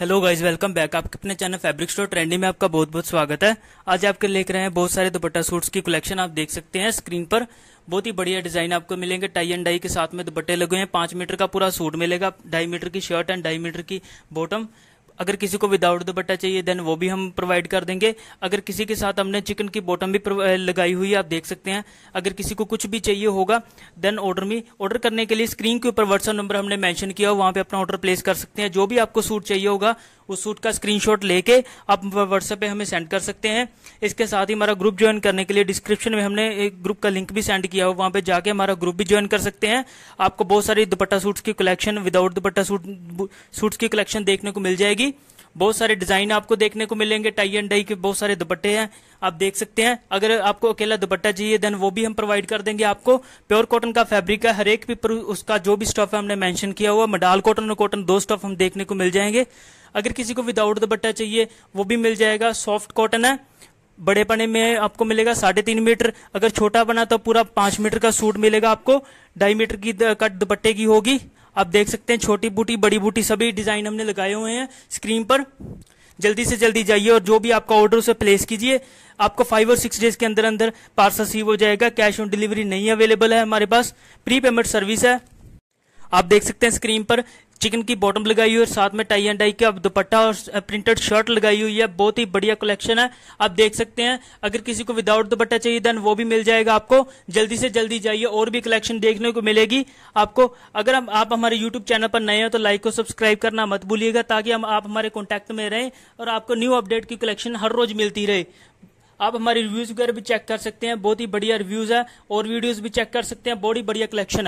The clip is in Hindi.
हेलो गाइज वेलकम बैक आपके अपने चैनल फैब्रिक स्टोर ट्रेंडी में आपका बहुत बहुत स्वागत है आज आपके लेख रहे हैं बहुत सारे दुपट्टा सूट्स की कलेक्शन आप देख सकते हैं स्क्रीन पर बहुत ही बढ़िया डिजाइन आपको मिलेंगे टाई एंड डाई के साथ में दुपट्टे लगे हैं पांच मीटर का पूरा सूट मिलेगा ढाई मीटर की शर्ट एंड ढाई मीटर की बॉटम अगर किसी को विदाउट दुपट्टा चाहिए देन वो भी हम प्रोवाइड कर देंगे अगर किसी के साथ हमने चिकन की बॉटम भी लगाई हुई है आप देख सकते हैं अगर किसी को कुछ भी चाहिए होगा देन ऑर्डर में ऑर्डर करने के लिए स्क्रीन के ऊपर व्हाट्सअप नंबर हमने मैंशन किया वहां पे अपना ऑर्डर प्लेस कर सकते हैं जो भी आपको सूट चाहिए होगा उस सूट का स्क्रीनशॉट लेके आप व्हाट्सएप पे हमें सेंड कर सकते हैं इसके साथ ही हमारा ग्रुप ज्वाइन करने के लिए डिस्क्रिप्शन में हमने एक ग्रुप का लिंक भी सेंड किया हो वहां पे जाके हमारा ग्रुप भी ज्वाइन कर सकते हैं आपको बहुत सारी दुपट्टा सूट्स की collection without dupatta suit suits की कलेक्शन देखने को मिल जाएगी बहुत सारे डिजाइन आपको देखने को मिलेंगे टाई एंड डाई के बहुत सारे दुपट्टे हैं आप देख सकते हैं अगर आपको अकेला दुपट्टा चाहिए देन वो भी हम प्रोवाइड कर देंगे आपको प्योर कॉटन का फैब्रिक है हर एक भी उसका जो भी स्टॉफ है हमने मेंशन किया हुआ मडाल कॉटन और कॉटन दो स्टॉफ हम देखने को मिल जाएंगे अगर किसी को विदाउट दुपट्टा चाहिए वो भी मिल जाएगा सॉफ्ट कॉटन है बड़े पने में आपको मिलेगा साढ़े तीन मीटर अगर छोटा बना तो पूरा पांच मीटर का सूट मिलेगा आपको ढाई मीटर की कट दुपट्टे की होगी आप देख सकते हैं छोटी बूटी बड़ी बूटी सभी डिजाइन हमने लगाए हुए हैं स्क्रीन पर जल्दी से जल्दी जाइए और जो भी आपका ऑर्डर उसे प्लेस कीजिए आपको फाइव और सिक्स डेज के अंदर अंदर पार्सल सीव हो जाएगा कैश ऑन डिलीवरी नहीं अवेलेबल है हमारे पास प्री पेमेंट सर्विस है आप देख सकते हैं स्क्रीन पर चिकन की बॉटम लगाई हुई है साथ में टाई एंड डाई का दुपट्टा और प्रिंटेड शर्ट लगाई हुई है बहुत ही बढ़िया कलेक्शन है आप देख सकते हैं अगर किसी को विदाउट दुपट्टा चाहिए देन वो भी मिल जाएगा आपको जल्दी से जल्दी जाइए और भी कलेक्शन देखने को मिलेगी आपको अगर हम आप हमारे यूट्यूब चैनल पर नए हैं तो लाइक और सब्सक्राइब करना मत भूलिएगा ताकि हम आप हमारे कॉन्टेक्ट में रहें और आपको न्यू अपडेट की कलेक्शन हर रोज मिलती रहे आप हमारे रिव्यूज वगैरह भी चेक कर सकते हैं बहुत ही बढ़िया रिव्यूज है और वीडियोज भी चेक कर सकते हैं बहुत ही बढ़िया कलेक्शन